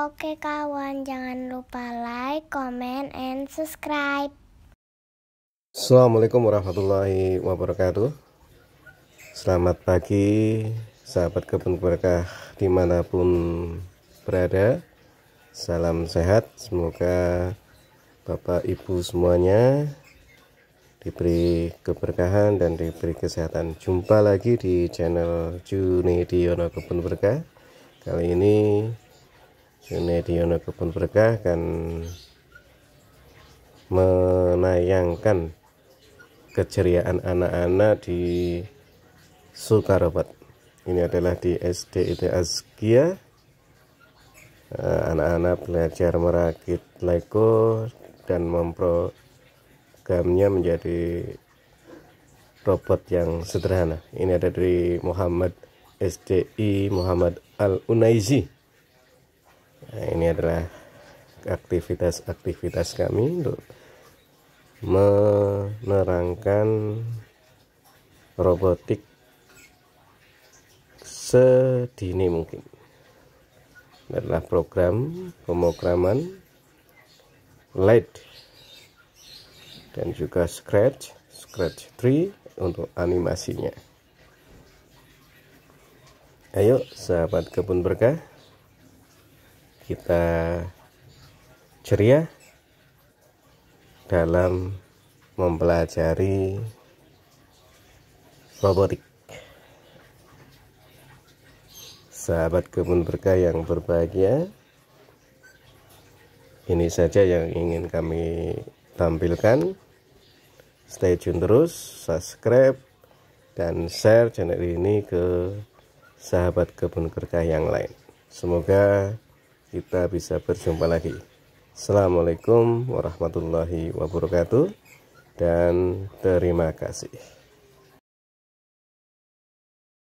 Oke kawan, jangan lupa like, comment, and subscribe. Assalamualaikum warahmatullahi wabarakatuh. Selamat pagi, sahabat kebun berkah dimanapun berada. Salam sehat, semoga Bapak Ibu semuanya diberi keberkahan dan diberi kesehatan. Jumpa lagi di channel Juni Kebun Berkah. Kali ini ini Diono Kebun Berkah akan menayangkan keceriaan anak-anak di Sukarobat. Ini adalah di SD SDIT Azkia. Eh, anak-anak belajar merakit Lego dan memprogramnya menjadi robot yang sederhana. Ini ada dari Muhammad SDI Muhammad Al Unaizi nah, ini adalah aktivitas-aktivitas kami untuk menerangkan robotik sedini mungkin ini adalah program pemrograman LED dan juga Scratch Scratch 3 untuk animasinya ayo sahabat kebun berkah kita ceria dalam mempelajari robotik. Sahabat kebun berkah yang berbahagia, ini saja yang ingin kami tampilkan. Stay tune terus, subscribe, dan share channel ini ke sahabat kebun berkah yang lain. Semoga kita bisa berjumpa lagi Assalamualaikum warahmatullahi wabarakatuh dan terima kasih